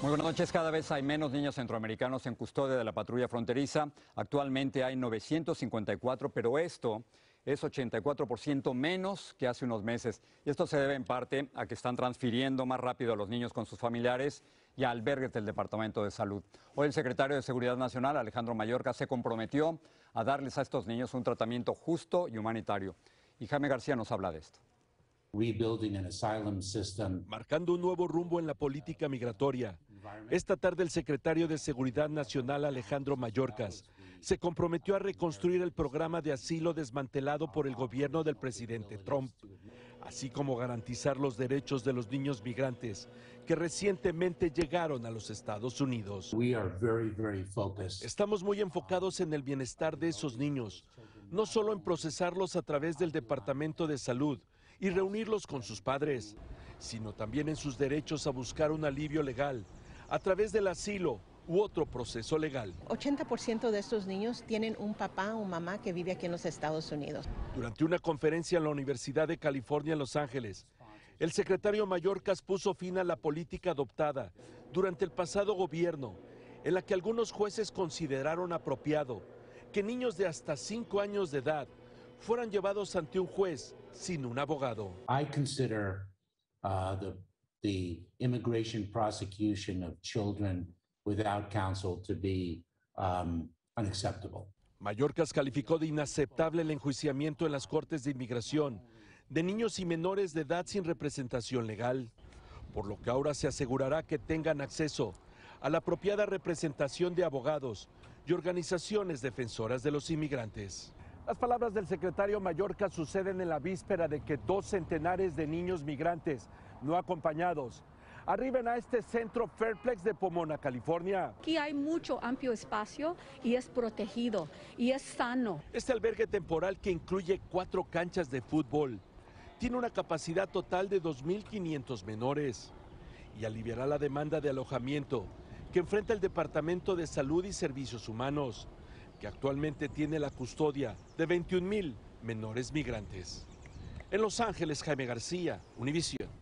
Muy buenas noches. Cada vez hay menos niños centroamericanos en custodia de la patrulla fronteriza. Actualmente hay 954, pero esto es 84% menos que hace unos meses. Y esto se debe en parte a que están transfiriendo más rápido a los niños con sus familiares y a albergues del Departamento de Salud. Hoy el secretario de Seguridad Nacional, Alejandro Mallorca, se comprometió a darles a estos niños un tratamiento justo y humanitario. Y Jaime García nos habla de esto. Marcando un nuevo rumbo en la política migratoria, esta tarde el secretario de Seguridad Nacional Alejandro Mayorkas se comprometió a reconstruir el programa de asilo desmantelado por el gobierno del presidente Trump, así como garantizar los derechos de los niños migrantes que recientemente llegaron a los Estados Unidos. Estamos muy enfocados en el bienestar de esos niños, no solo en procesarlos a través del Departamento de Salud y reunirlos con sus padres, sino también en sus derechos a buscar un alivio legal a través del asilo u otro proceso legal. 80% de estos niños tienen un papá o mamá que vive aquí en los Estados Unidos. Durante una conferencia en la Universidad de California en Los Ángeles, el secretario Mallorcas puso fin a la política adoptada durante el pasado gobierno, en la que algunos jueces consideraron apropiado que niños de hasta 5 años de edad fueran llevados ante un juez sin un abogado. Uh, the immigration prosecution of children without counsel to be um, unacceptable. calificó de inaceptable el enjuiciamiento en las Cortes de Inmigración de niños y menores de edad sin representación legal, por lo que ahora se asegurará que tengan acceso a la apropiada representación de abogados y organizaciones defensoras de los inmigrantes. Las palabras del secretario Mallorca suceden en la víspera de que dos centenares de niños migrantes no acompañados. Arriben a este centro Fairplex de Pomona, California. Aquí hay mucho amplio espacio y es protegido y es sano. Este albergue temporal que incluye cuatro canchas de fútbol tiene una capacidad total de 2.500 menores y aliviará la demanda de alojamiento que enfrenta el Departamento de Salud y Servicios Humanos, que actualmente tiene la custodia de 21.000 menores migrantes. En Los Ángeles, Jaime García, Univision.